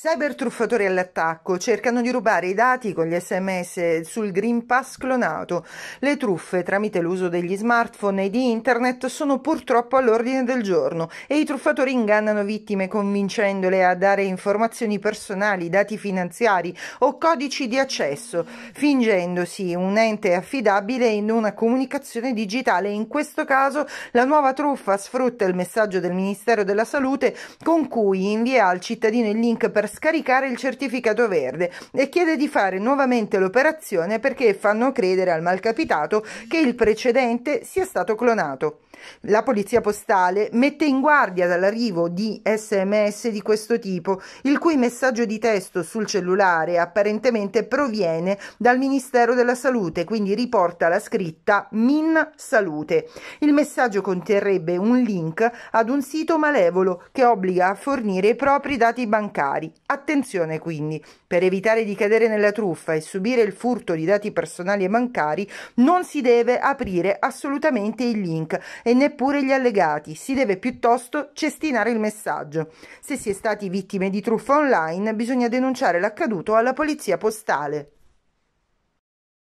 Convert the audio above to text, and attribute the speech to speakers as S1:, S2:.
S1: Cyber truffatori all'attacco cercano di rubare i dati con gli sms sul Green Pass clonato. Le truffe tramite l'uso degli smartphone e di internet sono purtroppo all'ordine del giorno e i truffatori ingannano vittime convincendole a dare informazioni personali, dati finanziari o codici di accesso, fingendosi un ente affidabile in una comunicazione digitale. In questo caso la nuova truffa sfrutta il messaggio del Ministero della Salute con cui invia al cittadino il link per scaricare il certificato verde e chiede di fare nuovamente l'operazione perché fanno credere al malcapitato che il precedente sia stato clonato. La polizia postale mette in guardia dall'arrivo di sms di questo tipo, il cui messaggio di testo sul cellulare apparentemente proviene dal Ministero della Salute, quindi riporta la scritta Min Salute. Il messaggio conterrebbe un link ad un sito malevolo che obbliga a fornire i propri dati bancari. Attenzione quindi, per evitare di cadere nella truffa e subire il furto di dati personali e bancari, non si deve aprire assolutamente il link e neppure gli allegati, si deve piuttosto cestinare il messaggio. Se si è stati vittime di truffa online, bisogna denunciare l'accaduto alla polizia postale.